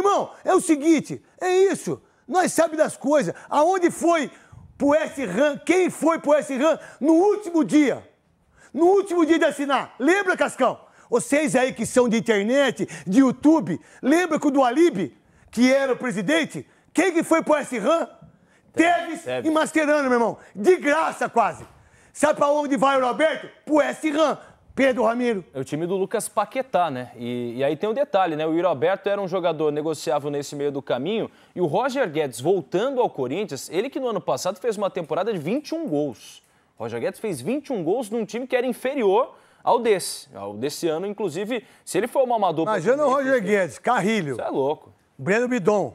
Irmão, é o seguinte, é isso. Nós sabemos das coisas. Aonde foi pro S-RAM, quem foi pro S-RAM no último dia? No último dia de assinar. Lembra, Cascão? Vocês aí que são de internet, de YouTube, lembra que o Dualib, que era o presidente, quem que foi pro S-RAM? Teves e Mascherano meu irmão. De graça, quase. Sabe para onde vai o Roberto? Pro S-RAM. Pedro Ramiro. É o time do Lucas Paquetá, né? E, e aí tem um detalhe, né? O Yuri Alberto era um jogador negociável nesse meio do caminho e o Roger Guedes voltando ao Corinthians, ele que no ano passado fez uma temporada de 21 gols. Roger Guedes fez 21 gols num time que era inferior ao desse, ao desse ano, inclusive, se ele for uma amador... Imagina o Roger Guedes, Carrilho. Isso é louco. Breno Bidon.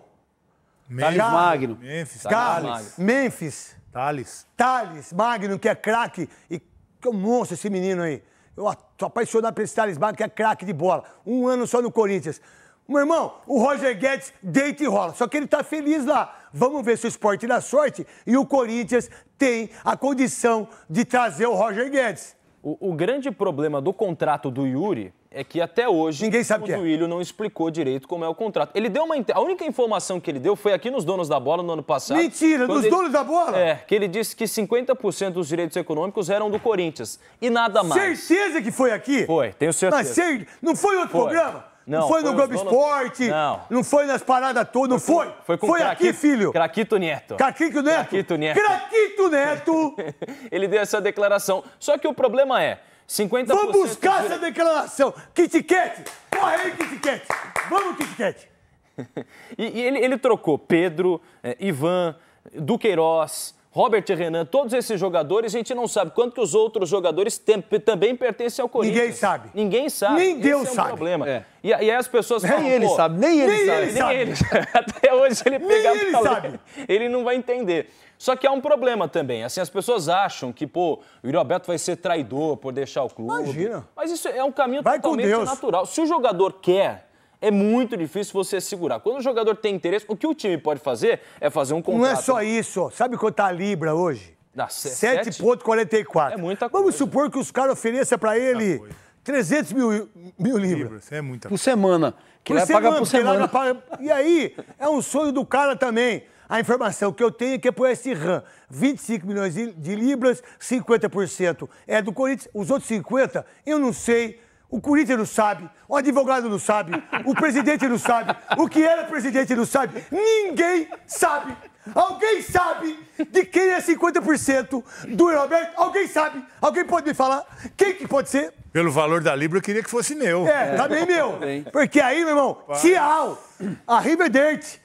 Memphis Magno. Memphis. Thales. Memphis. Thales. Thales Magno, que é craque. E que monstro esse menino aí. Eu sou apaixonado por esse talismã que é craque de bola. Um ano só no Corinthians. Meu irmão, o Roger Guedes deita e rola. Só que ele tá feliz lá. Vamos ver se o esporte dá sorte e o Corinthians tem a condição de trazer o Roger Guedes. O, o, grande problema do contrato do Yuri é que até hoje Ninguém sabe o é. Duílio é. não explicou direito como é o contrato. Ele deu uma a única informação que ele deu foi aqui nos donos da bola no ano passado. Mentira, nos ele, donos da bola? É, que ele disse que 50% dos direitos econômicos eram do Corinthians e nada mais. Certeza que foi aqui? Foi, tenho certeza. Mas cer não foi outro foi. programa? Não, não, foi, foi no Globo donos... Esporte, não. não foi nas paradas todas, não foi? Foi, foi, com foi aqui, filho. Craquito Neto. Craquito Neto? Craquito Neto. Craquito Neto. Ele deu essa declaração. Só que o problema é: 50%. Vamos buscar essa declaração! Kit Kat! Corre aí, Kit Kat! Vamos, Kit Kat! e, e ele, ele, trocou Pedro, eh, Ivan, Duqueiroz, Robert e Renan, todos esses jogadores, a gente não sabe quanto que os outros jogadores tem, também pertencem ao Corinthians. Ninguém sabe. Ninguém sabe. Nem Esse Deus é um sabe. problema. É. E, e, aí as pessoas nem ele sabe, nem ele nem sabe. Ele sabe. nem ele sabe. Até hoje ele pegar nem ele, sabe. ele não vai entender. Só que há um problema também. Assim, as pessoas acham que, pô, o Roberto vai ser traidor por deixar o clube. Imagina. Mas isso é um caminho vai totalmente natural. Se o jogador quer é muito difícil você segurar. Quando o jogador tem interesse, o que o time pode fazer é fazer um contrato. Não é só isso. Sabe quanto tá a Libra hoje? 7,44. Ah, é, é muita coisa. Vamos supor que os caras ofereçam para ele 300 mil, mil libras. É muita coisa. Por semana. Que por, semana, por semana. Paga... E aí, é um sonho do cara também. A informação que eu tenho é que é por esse RAM. 25 milhões de libras, 50% é do Corinthians. Os outros 50, eu não sei o Corinthians não sabe, o advogado não sabe, o presidente não sabe, o que era presidente não sabe. Ninguém sabe. Alguém sabe de quem é 50% do Roberto? Alguém sabe? Alguém pode me falar? Quem que pode ser? Pelo valor da Libra, eu queria que fosse meu. É, também tá meu. Tá Porque aí, meu irmão, tchau. Arrivederci.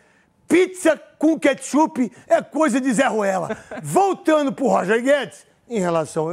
Pizza com ketchup é coisa de Zé Ruela. Voltando pro Roger Guedes, em relação...